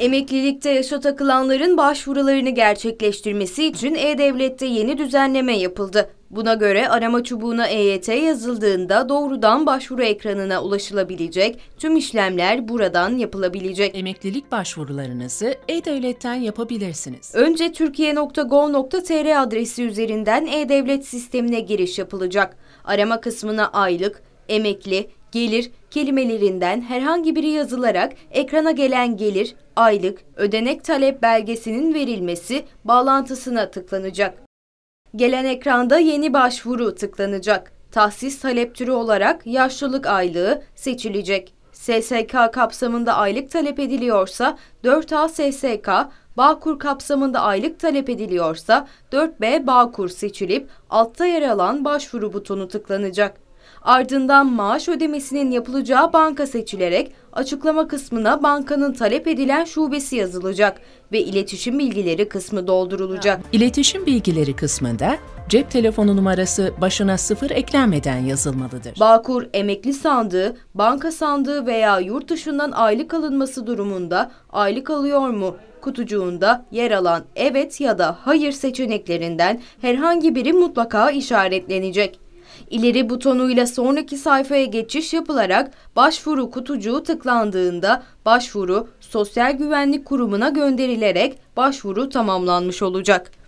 Emeklilikte yaşa takılanların başvurularını gerçekleştirmesi için E-Devlet'te yeni düzenleme yapıldı. Buna göre arama çubuğuna EYT yazıldığında doğrudan başvuru ekranına ulaşılabilecek, tüm işlemler buradan yapılabilecek. Emeklilik başvurularınızı E-Devlet'ten yapabilirsiniz. Önce türkiye.gov.tr adresi üzerinden E-Devlet sistemine giriş yapılacak. Arama kısmına aylık, emekli, Gelir kelimelerinden herhangi biri yazılarak ekrana gelen gelir, aylık, ödenek talep belgesinin verilmesi bağlantısına tıklanacak. Gelen ekranda yeni başvuru tıklanacak. Tahsis talep türü olarak yaşlılık aylığı seçilecek. SSK kapsamında aylık talep ediliyorsa 4A SSK, Bağkur kapsamında aylık talep ediliyorsa 4B Bağkur seçilip altta yer alan başvuru butonu tıklanacak. Ardından maaş ödemesinin yapılacağı banka seçilerek açıklama kısmına bankanın talep edilen şubesi yazılacak ve iletişim bilgileri kısmı doldurulacak. İletişim bilgileri kısmında cep telefonu numarası başına sıfır eklenmeden yazılmalıdır. Bağkur emekli sandığı, banka sandığı veya yurt dışından aylık alınması durumunda aylık alıyor mu? Kutucuğunda yer alan evet ya da hayır seçeneklerinden herhangi biri mutlaka işaretlenecek. İleri butonuyla sonraki sayfaya geçiş yapılarak başvuru kutucuğu tıklandığında başvuru Sosyal Güvenlik Kurumu'na gönderilerek başvuru tamamlanmış olacak.